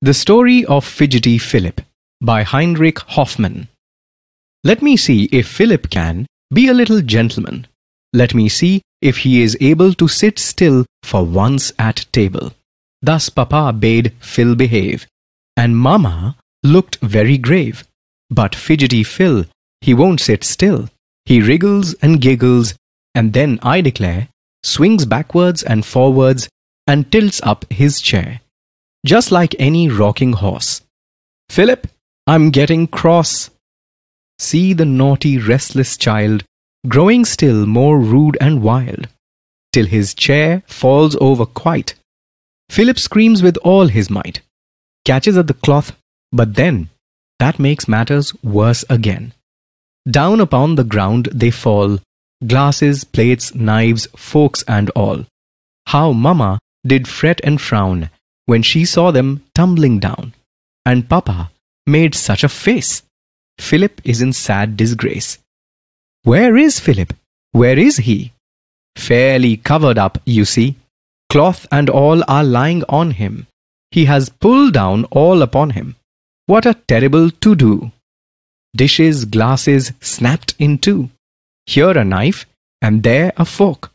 The Story of Fidgety Philip by Heinrich Hoffmann. Let me see if Philip can be a little gentleman. Let me see if he is able to sit still for once at table. Thus Papa bade Phil behave, and Mamma looked very grave. But fidgety Phil, he won't sit still. He wriggles and giggles, and then, I declare, swings backwards and forwards and tilts up his chair just like any rocking horse. Philip, I'm getting cross. See the naughty, restless child, growing still more rude and wild, till his chair falls over quite. Philip screams with all his might, catches at the cloth, but then that makes matters worse again. Down upon the ground they fall, glasses, plates, knives, forks, and all. How Mamma did fret and frown when she saw them tumbling down. And Papa made such a face. Philip is in sad disgrace. Where is Philip? Where is he? Fairly covered up, you see. Cloth and all are lying on him. He has pulled down all upon him. What a terrible to do! Dishes, glasses snapped in two. Here a knife, and there a fork.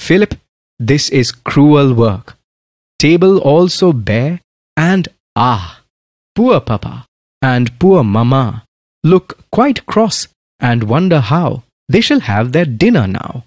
Philip, this is cruel work table also bare, and ah, poor papa and poor mamma look quite cross and wonder how they shall have their dinner now.